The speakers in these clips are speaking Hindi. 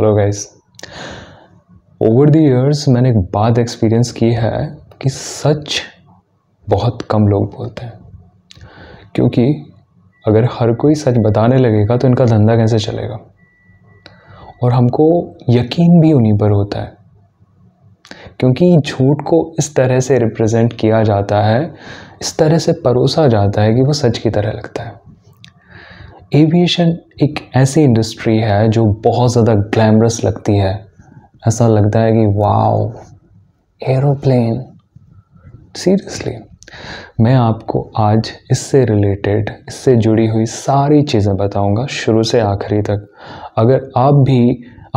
Hello guys over the years मैंने एक बात एक्सपीरियंस की है कि सच बहुत कम लोग बोलते हैं क्योंकि अगर हर कोई सच बताने लगेगा तो इनका धंधा कैसे चलेगा और हमको यकीन भी उन्हीं पर होता है क्योंकि झूठ को इस तरह से रिप्रेजेंट किया जाता है इस तरह से परोसा जाता है कि वो सच की तरह लगता है एविएशन एक ऐसी इंडस्ट्री है जो बहुत ज़्यादा ग्लैमरस लगती है ऐसा लगता है कि वाओ एरोप्लेन सीरियसली मैं आपको आज इससे रिलेटेड इससे जुड़ी हुई सारी चीज़ें बताऊंगा शुरू से आखिरी तक अगर आप भी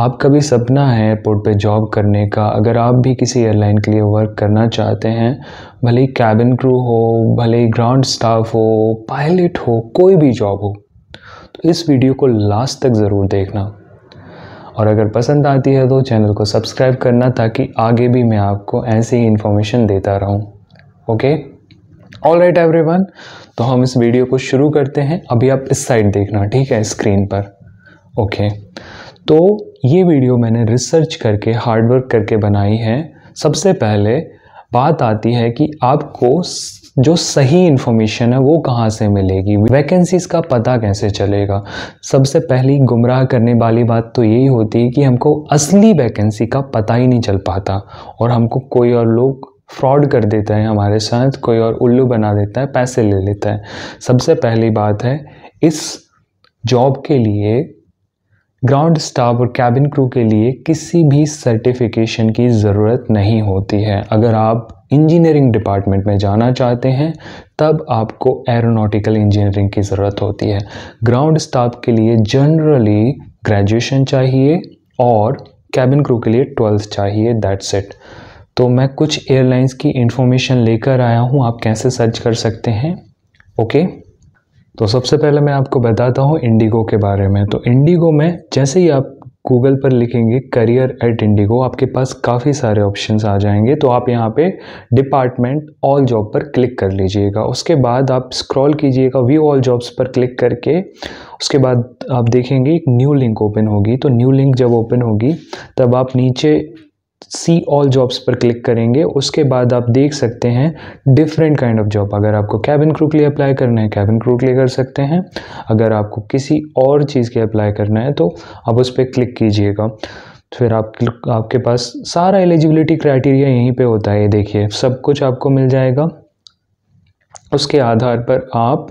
आपका भी सपना है एयरपोर्ट पे जॉब करने का अगर आप भी किसी एयरलाइन के लिए वर्क करना चाहते हैं भले ही कैबिन क्रू हो भले ही ग्राउंड स्टाफ हो पायलट हो कोई भी जॉब हो तो इस वीडियो को लास्ट तक ज़रूर देखना और अगर पसंद आती है तो चैनल को सब्सक्राइब करना ताकि आगे भी मैं आपको ऐसी ही इन्फॉर्मेशन देता रहूँ ओके ऑल राइट एवरीवन तो हम इस वीडियो को शुरू करते हैं अभी आप इस साइड देखना ठीक है स्क्रीन पर ओके तो ये वीडियो मैंने रिसर्च करके हार्डवर्क करके बनाई है सबसे पहले बात आती है कि आपको जो सही इन्फॉर्मेशन है वो कहाँ से मिलेगी वैकेंसीज़ का पता कैसे चलेगा सबसे पहली गुमराह करने वाली बात तो यही होती है कि हमको असली वैकेंसी का पता ही नहीं चल पाता और हमको कोई और लोग फ्रॉड कर देते हैं हमारे साथ कोई और उल्लू बना देता है पैसे ले लेता है सबसे पहली बात है इस जॉब के लिए ग्राउंड स्टाफ और कैबिन क्रू के लिए किसी भी सर्टिफिकेशन की ज़रूरत नहीं होती है अगर आप इंजीनियरिंग डिपार्टमेंट में जाना चाहते हैं तब आपको एरोनॉटिकल इंजीनियरिंग की ज़रूरत होती है ग्राउंड स्टाफ के लिए जनरली ग्रेजुएशन चाहिए और कैबिन क्रू के लिए ट्वेल्थ चाहिए दैट्स इट तो मैं कुछ एयरलाइंस की इन्फॉर्मेशन लेकर आया हूँ आप कैसे सर्च कर सकते हैं ओके तो सबसे पहले मैं आपको बताता हूँ इंडिगो के बारे में तो इंडिगो में जैसे ही आप गूगल पर लिखेंगे करियर एट इंडिगो आपके पास काफ़ी सारे ऑप्शंस आ जाएंगे तो आप यहाँ पे डिपार्टमेंट ऑल जॉब पर क्लिक कर लीजिएगा उसके बाद आप स्क्रॉल कीजिएगा व्यू ऑल जॉब्स पर क्लिक करके उसके बाद आप देखेंगे एक न्यू लिंक ओपन होगी तो न्यू लिंक जब ओपन होगी तब आप नीचे सी ऑल जॉब्स पर क्लिक करेंगे उसके बाद आप देख सकते हैं डिफरेंट काइंड ऑफ जॉब अगर आपको कैबिन क्रू के लिए अप्लाई करना है कैबिन क्रू के लिए कर सकते हैं अगर आपको किसी और चीज़ के अप्लाई करना है तो आप उस पर क्लिक कीजिएगा फिर आप आपके पास सारा एलिजिबिलिटी क्राइटेरिया यहीं पे होता है देखिए सब कुछ आपको मिल जाएगा उसके आधार पर आप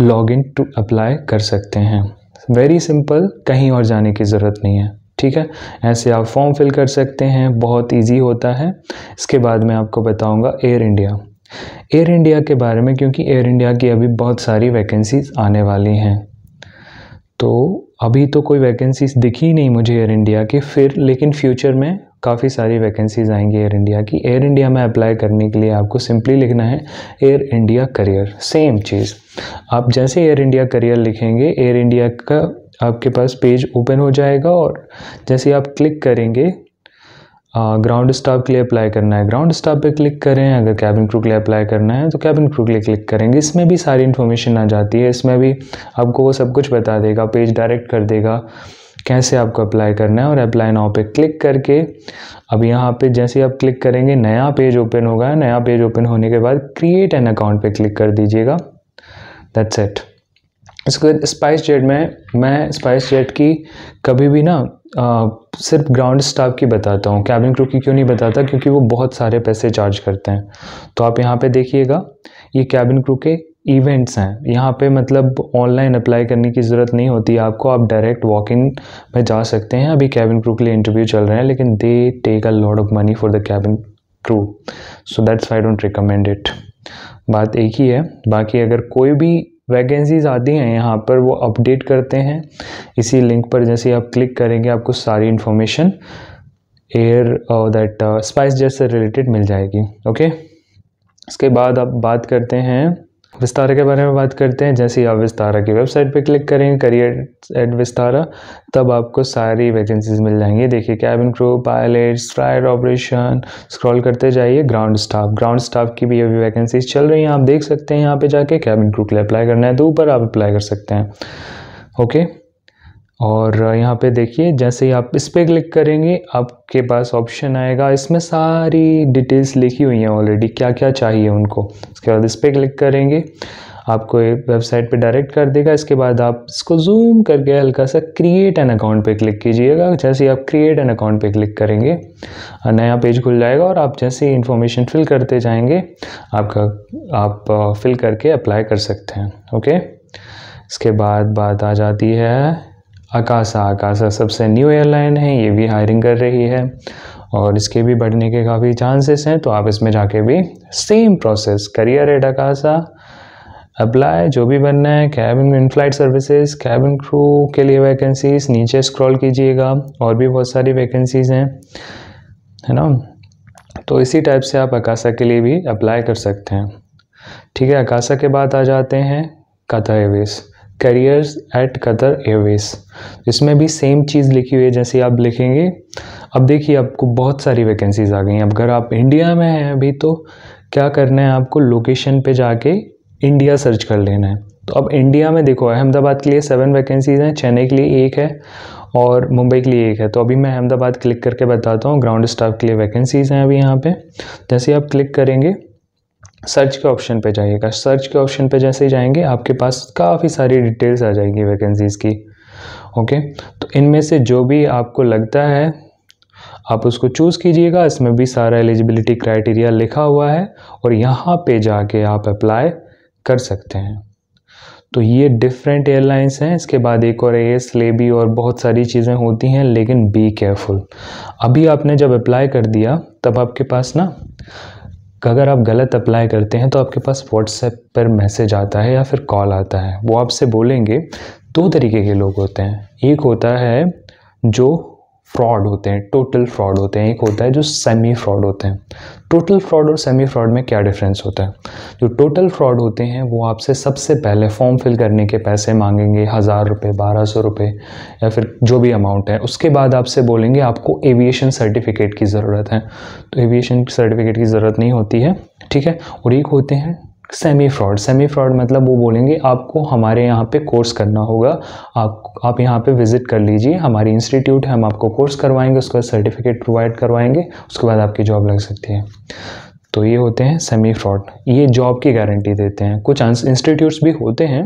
लॉगिन टू अप्लाई कर सकते हैं वेरी सिंपल कहीं और जाने की ज़रूरत नहीं है ठीक है ऐसे आप फॉर्म फिल कर सकते हैं बहुत इजी होता है इसके बाद मैं आपको बताऊंगा एयर इंडिया एयर इंडिया के बारे में क्योंकि एयर इंडिया की अभी बहुत सारी वैकेंसीज आने वाली हैं तो अभी तो कोई वैकेंसीज दिखी नहीं मुझे एयर इंडिया की फिर लेकिन फ्यूचर में काफ़ी सारी वैकेंसीज आएंगी एयर इंडिया की एयर इंडिया में अप्लाई करने के लिए आपको सिंपली लिखना है एयर इंडिया करियर सेम चीज़ आप जैसे एयर इंडिया करियर लिखेंगे एयर इंडिया का आपके पास पेज ओपन हो जाएगा और जैसे आप क्लिक करेंगे ग्राउंड स्टाफ के लिए अप्लाई करना है ग्राउंड स्टाफ पे क्लिक करें अगर कैबिन क्रू के लिए अप्लाई करना है तो कैबिन क्रू के लिए क्लिक करेंगे इसमें भी सारी इन्फॉर्मेशन आ जाती है इसमें भी आपको वो सब कुछ बता देगा पेज डायरेक्ट कर देगा कैसे आपको अप्लाई करना है और अप्लाई नाउ पे क्लिक करके अब यहाँ पे जैसे आप क्लिक करेंगे नया पेज ओपन होगा नया पेज ओपन होने के बाद क्रिएट एन अकाउंट पे क्लिक कर दीजिएगा दैट्स इट इसके बाद स्पाइस जेट में मैं स्पाइस जेट की कभी भी ना आ, सिर्फ ग्राउंड स्टाफ की बताता हूँ कैबिन क्रू की क्यों नहीं बताता क्योंकि वो बहुत सारे पैसे चार्ज करते हैं तो आप यहाँ पे देखिएगा ये कैबिन क्रू के इवेंट्स हैं यहाँ पे मतलब ऑनलाइन अप्लाई करने की ज़रूरत नहीं होती आपको आप डायरेक्ट वॉक इन में जा सकते हैं अभी कैबिन क्रू के लिए इंटरव्यू चल रहे हैं लेकिन they take a lot of money for the cabin crew so that's I don't recommend it बात एक ही है बाकी अगर कोई भी वैकेंसीज आती हैं यहाँ पर वो अपडेट करते हैं इसी लिंक पर जैसे आप क्लिक करेंगे आपको सारी information air that SpiceJet से रिलेटेड मिल जाएगी ओके okay? इसके बाद आप बात करते हैं विस्तारा के बारे में बात करते हैं जैसे ही आप विस्तारा की वेबसाइट पर क्लिक करेंगे करियर एट विस्तारा तब आपको सारी वैकेंसीज मिल जाएंगी देखिए cabin crew pilot flyer operation scroll करते जाइए ग्राउंड स्टाफ ग्राउंड स्टाफ की भी अभी वैकेंसीज चल रही हैं आप देख सकते हैं यहाँ पे जाके कैबिन क्रू के लिए अप्लाई करना है तो ऊपर आप अप्लाई कर सकते हैं ओके और यहाँ पे देखिए जैसे ही आप इस पर क्लिक करेंगे आपके पास ऑप्शन आएगा इसमें सारी डिटेल्स लिखी हुई हैं ऑलरेडी क्या क्या चाहिए उनको उसके बाद इस पर क्लिक करेंगे आपको एक वेबसाइट पे डायरेक्ट कर देगा इसके बाद आप इसको जूम करके हल्का सा क्रिएट एन अकाउंट पे क्लिक कीजिएगा जैसे ही आप क्रिएट एन अकाउंट पे क्लिक करेंगे नया पेज खुल जाएगा और आप जैसे ही इन्फॉर्मेशन फिल करते जाएंगे आपका आप फिल करके अप्लाई कर सकते हैं ओके इसके बाद बात आ जाती है अकासा अकासा सबसे न्यू एयरलाइन है ये भी हायरिंग कर रही है और इसके भी बढ़ने के काफ़ी चांसेस हैं तो आप इसमें जाके भी same process career at Akasa apply जो भी बनना है cabin in flight services cabin crew के लिए वैकेंसीज नीचे स्क्रॉल कीजिएगा और भी बहुत सारी वैकेंसीज हैं है ना तो इसी टाइप से आप अकासा के लिए भी अप्लाई कर सकते हैं ठीक है अकासा के बाद आ जाते हैं Qatar Airways careers at Qatar Airways इसमें भी सेम चीज़ लिखी हुई है जैसे आप लिखेंगे अब देखिए आपको बहुत सारी वैकेंसीज आ गई हैं अब अगर आप इंडिया में हैं अभी तो क्या करना है आपको लोकेशन पे जाके इंडिया सर्च कर लेना है तो अब इंडिया में देखो अहमदाबाद के लिए सेवन वैकेंसीज हैं चेन्नई के लिए एक है और मुंबई के लिए एक है तो अभी मैं अहमदाबाद क्लिक करके बताता हूँ ग्राउंड स्टाफ के लिए वैकेंसीज़ हैं अभी यहाँ पे जैसे आप क्लिक करेंगे सर्च के ऑप्शन पे जाइएगा सर्च के ऑप्शन पे जैसे ही जाएंगे आपके पास काफ़ी सारी डिटेल्स आ जाएगी वैकेंसीज़ की ओके तो इनमें से जो भी आपको लगता है आप उसको चूज़ कीजिएगा इसमें भी सारा एलिजिबिलिटी क्राइटेरिया लिखा हुआ है और यहाँ पे जाके आप अप्लाई कर सकते हैं तो ये डिफरेंट एयरलाइंस हैं इसके बाद एक और एस लेबी और बहुत सारी चीज़ें होती हैं लेकिन बी केयरफुल अभी आपने जब अप्लाई कर दिया तब आपके पास ना अगर आप गलत अप्लाई करते हैं तो आपके पास व्हाट्सएप पर मैसेज आता है या फिर कॉल आता है वो आपसे बोलेंगे दो तरीके के लोग होते हैं एक होता है जो फ्रॉड होते हैं टोटल फ्रॉड होते हैं एक होता है जो सेमी फ्रॉड होते हैं टोटल फ्रॉड और सेमी फ्रॉड में क्या डिफरेंस होता है जो टोटल फ्रॉड होते हैं वो आपसे सबसे पहले फॉर्म फिल करने के पैसे मांगेंगे हज़ार रुपये बारह सौ रुपये या फिर जो भी अमाउंट है उसके बाद आपसे बोलेंगे आपको एविएशन सर्टिफिकेट की ज़रूरत है तो एविएशन सर्टिफिकेट की ज़रूरत नहीं होती है ठीक है और एक होते हैं सेमी फ्रॉड सेमी फ्रॉड मतलब वो बोलेंगे आपको हमारे यहाँ पे कोर्स करना होगा आप आप यहाँ पे विज़िट कर लीजिए हमारी इंस्टीट्यूट है हम आपको कोर्स करवाएंगे उसके बाद सर्टिफिकेट प्रोवाइड करवाएंगे उसके बाद आपकी जॉब लग सकती है तो ये होते हैं सेमी फ्रॉड ये जॉब की गारंटी देते हैं कुछ इंस्टीट्यूट्स भी होते हैं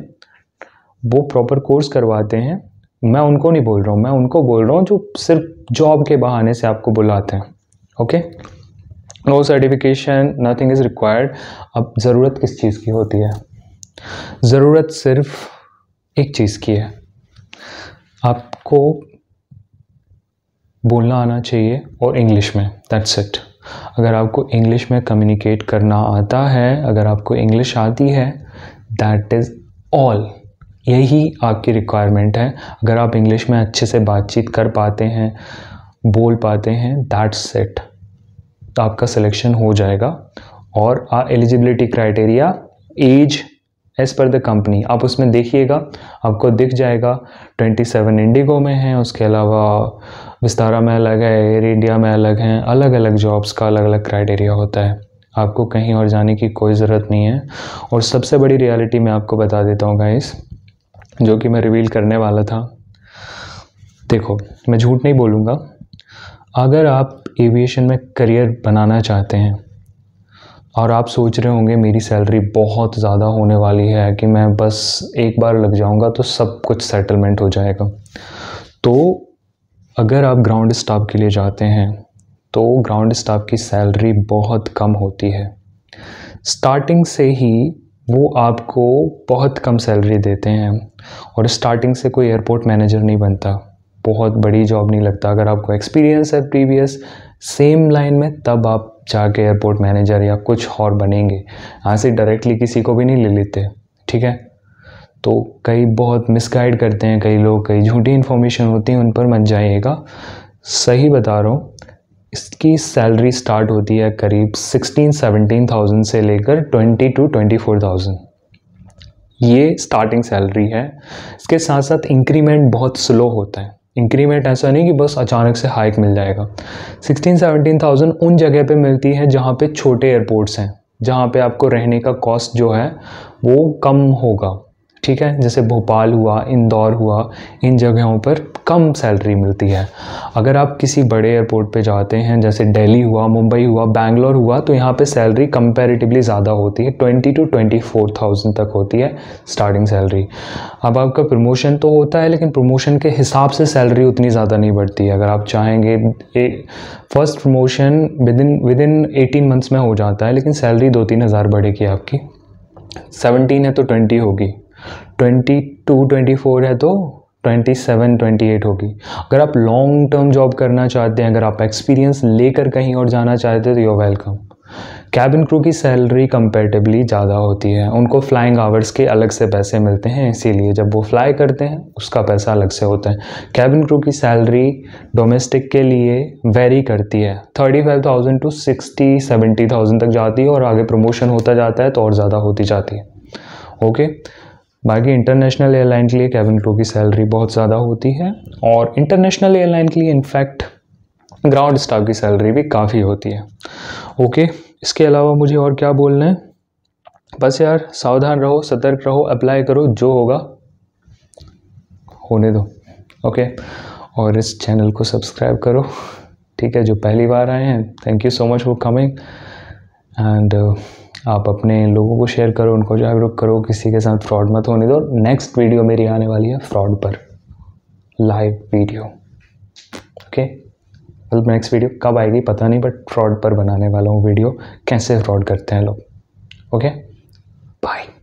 वो प्रॉपर कोर्स करवाते हैं मैं उनको नहीं बोल रहा हूँ मैं उनको बोल रहा हूँ जो सिर्फ जॉब के बहाने से आपको बुलाते हैं okay no certification nothing is required अब ज़रूरत किस चीज़ की होती है ज़रूरत सिर्फ एक चीज़ की है आपको बोलना आना चाहिए और इंग्लिश में दैट्स इट अगर आपको इंग्लिश में कम्युनिकेट करना आता है अगर आपको इंग्लिश आती है दैट इज़ ऑल यही आपकी रिक्वायरमेंट है अगर आप इंग्लिश में अच्छे से बातचीत कर पाते हैं बोल पाते हैं दैट्स इट तो आपका सिलेक्शन हो जाएगा और आ eligibility criteria as as per the company आप उसमें देखिएगा आपको दिख जाएगा 27 इंडिगो में है उसके अलावा विस्तारा में अलग है एयर इंडिया में अलग हैं अलग अलग जॉब्स का अलग अलग क्राइटेरिया होता है आपको कहीं और जाने की कोई ज़रूरत नहीं है और सबसे बड़ी रियलिटी मैं आपको बता देता हूँ गाइस जो कि मैं रिवील करने वाला था देखो मैं झूठ नहीं बोलूँगा अगर आप एविएशन में करियर बनाना चाहते हैं और आप सोच रहे होंगे मेरी सैलरी बहुत ज़्यादा होने वाली है कि मैं बस एक बार लग जाऊंगा तो सब कुछ सेटलमेंट हो जाएगा तो अगर आप ग्राउंड स्टाफ के लिए जाते हैं तो ग्राउंड स्टाफ की सैलरी बहुत कम होती है स्टार्टिंग से ही वो आपको बहुत कम सैलरी देते हैं और स्टार्टिंग से कोई एयरपोर्ट मैनेजर नहीं बनता बहुत बड़ी जॉब नहीं लगता अगर आपको एक्सपीरियंस है प्रीवियस सेम लाइन में तब आप जाके एयरपोर्ट मैनेजर या कुछ और बनेंगे यहाँ से डायरेक्टली किसी को भी नहीं ले लेते ठीक है तो कई बहुत मिसगाइड करते हैं कई लोग कई झूठी इन्फॉर्मेशन होती है उन पर मत जाइएगा सही बता रहा हूँ इसकी सैलरी स्टार्ट होती है करीब सिक्सटीन सेवनटीन थाउजेंड से लेकर twenty two twenty four thousand ये स्टार्टिंग सैलरी है इसके साथ साथ इंक्रीमेंट बहुत स्लो होता है इंक्रीमेंट ऐसा नहीं कि बस अचानक से हाइक मिल जाएगा सिक्सटीन सेवनटीन थाउजेंड उन जगह पे मिलती है जहाँ पे छोटे एयरपोर्ट्स हैं जहाँ पे आपको रहने का कॉस्ट जो है वो कम होगा ठीक है जैसे भोपाल हुआ इंदौर हुआ इन जगहों पर कम सैलरी मिलती है अगर आप किसी बड़े एयरपोर्ट पे जाते हैं जैसे दिल्ली हुआ मुंबई हुआ बैंगलोर हुआ तो यहाँ पे सैलरी कंपैरेटिवली ज़्यादा होती है twenty two twenty four thousand तक होती है स्टार्टिंग सैलरी अब आपका प्रमोशन तो होता है लेकिन प्रमोशन के हिसाब से सैलरी उतनी ज़्यादा नहीं बढ़ती है अगर आप चाहेंगे first promotion within within eighteen months में हो जाता है लेकिन सैलरी दो तीन हज़ार बढ़ेगी आपकी सेवनटीन है तो ट्वेंटी होगी ट्वेंटी टू ट्वेंटी फोर है तो ट्वेंटी सेवन ट्वेंटी एट होगी अगर आप लॉन्ग टर्म जॉब करना चाहते हैं अगर आप एक्सपीरियंस लेकर कहीं और जाना चाहते हैं तो योर वेलकम कैबिन क्रू की सैलरी कंपेरेटिवली ज़्यादा होती है उनको फ्लाइंग आवर्स के अलग से पैसे मिलते हैं इसीलिए जब वो फ्लाई करते हैं उसका पैसा अलग से होता है कैबिन क्रू की सैलरी डोमेस्टिक के लिए वेरी करती है thirty five thousand to sixty seventy thousand तक जाती है और आगे प्रमोशन होता जाता है तो और ज़्यादा होती जाती है ओके okay? बाकी इंटरनेशनल एयरलाइन के लिए कैबिन क्रू की सैलरी बहुत ज़्यादा होती है और इंटरनेशनल एयरलाइन के लिए इनफैक्ट ग्राउंड स्टाफ की सैलरी भी काफ़ी होती है ओके इसके अलावा मुझे और क्या बोलना है बस यार सावधान रहो सतर्क रहो अप्लाई करो जो होगा होने दो ओके और इस चैनल को सब्सक्राइब करो ठीक है जो पहली बार आए हैं thank you so much for coming and आप अपने लोगों को शेयर करो उनको जागरूक करो किसी के साथ फ्रॉड मत होने दो नेक्स्ट वीडियो मेरी आने वाली है फ्रॉड पर लाइव वीडियो ओके मतलब नेक्स्ट वीडियो कब आएगी पता नहीं बट फ्रॉड पर बनाने वाला हूँ वीडियो कैसे फ्रॉड करते हैं लोग ओके बाय